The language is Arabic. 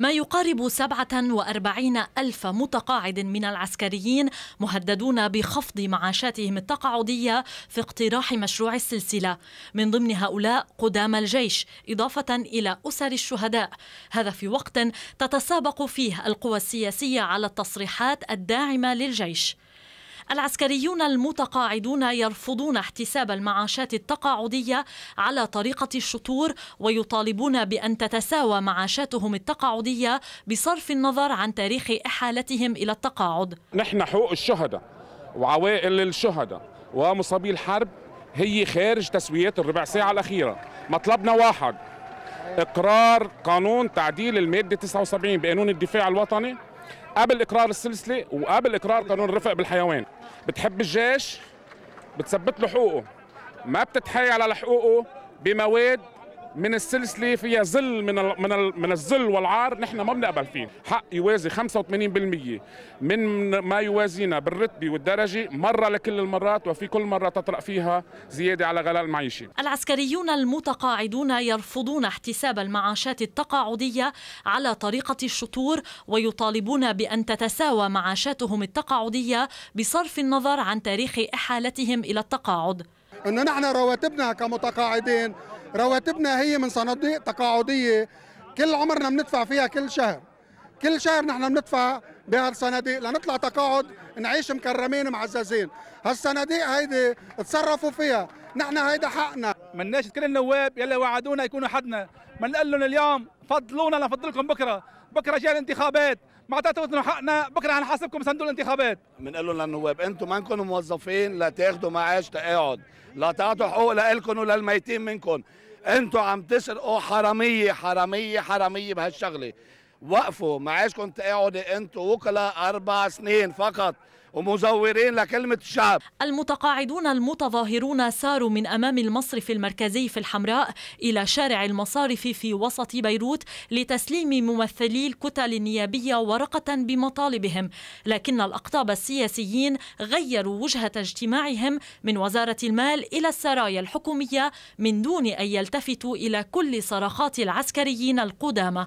ما يقارب 47 ألف متقاعد من العسكريين مهددون بخفض معاشاتهم التقاعدية في اقتراح مشروع السلسلة من ضمن هؤلاء قدام الجيش إضافة إلى أسر الشهداء هذا في وقت تتسابق فيه القوى السياسية على التصريحات الداعمة للجيش العسكريون المتقاعدون يرفضون احتساب المعاشات التقاعدية على طريقة الشطور ويطالبون بأن تتساوى معاشاتهم التقاعدية بصرف النظر عن تاريخ إحالتهم إلى التقاعد نحن حقوق الشهداء وعوائل الشهداء ومصابي الحرب هي خارج تسويات الربع ساعة الأخيرة مطلبنا واحد إقرار قانون تعديل المادة 79 بقانون الدفاع الوطني قبل اقرار السلسله وقبل اقرار قانون الرفق بالحيوان بتحب الجيش بتثبت له حقوقه ما بتتحايل على حقوقه بمواد من السلسله فيها ظل من الـ من الـ من الظل والعار نحن ما بنقبل فيه، حق يوازي 85% من ما يوازينا بالرتبه والدرجه مره لكل المرات وفي كل مره تطرأ فيها زياده على غلاء المعيشه. العسكريون المتقاعدون يرفضون احتساب المعاشات التقاعديه على طريقه الشطور ويطالبون بان تتساوى معاشاتهم التقاعديه بصرف النظر عن تاريخ احالتهم الى التقاعد. انه نحن رواتبنا كمتقاعدين رواتبنا هي من صناديق تقاعديه كل عمرنا بندفع فيها كل شهر كل شهر نحن بندفع بهالصناديق لنطلع تقاعد نعيش مكرمين معززين هالصناديق هيدي تصرفوا فيها نحن هيدا حقنا مناش كل النواب يلي وعدونا يكونوا حدنا من قال لهم اليوم فضلونا لنفضلكم بكره بكره جاي الانتخابات ما معناتها حقنا بكره حنحاسبكم صندوق الانتخابات بنقول لهم للنواب انتم منكم موظفين لا معاش تقاعد لا تعطوا حقوق لإلكم وللميتين منكم انتم عم تسرقوا حراميه حراميه حراميه بهالشغله وقفوا ما عادش تقعدوا انتوا وكلاء اربع سنين فقط ومزورين لكلمة الشعب المتقاعدون المتظاهرون ساروا من أمام المصرف المركزي في الحمراء إلى شارع المصارف في وسط بيروت لتسليم ممثلي الكتل النيابية ورقة بمطالبهم لكن الأقطاب السياسيين غيروا وجهة اجتماعهم من وزارة المال إلى السرايا الحكومية من دون أن يلتفتوا إلى كل صرخات العسكريين القدامى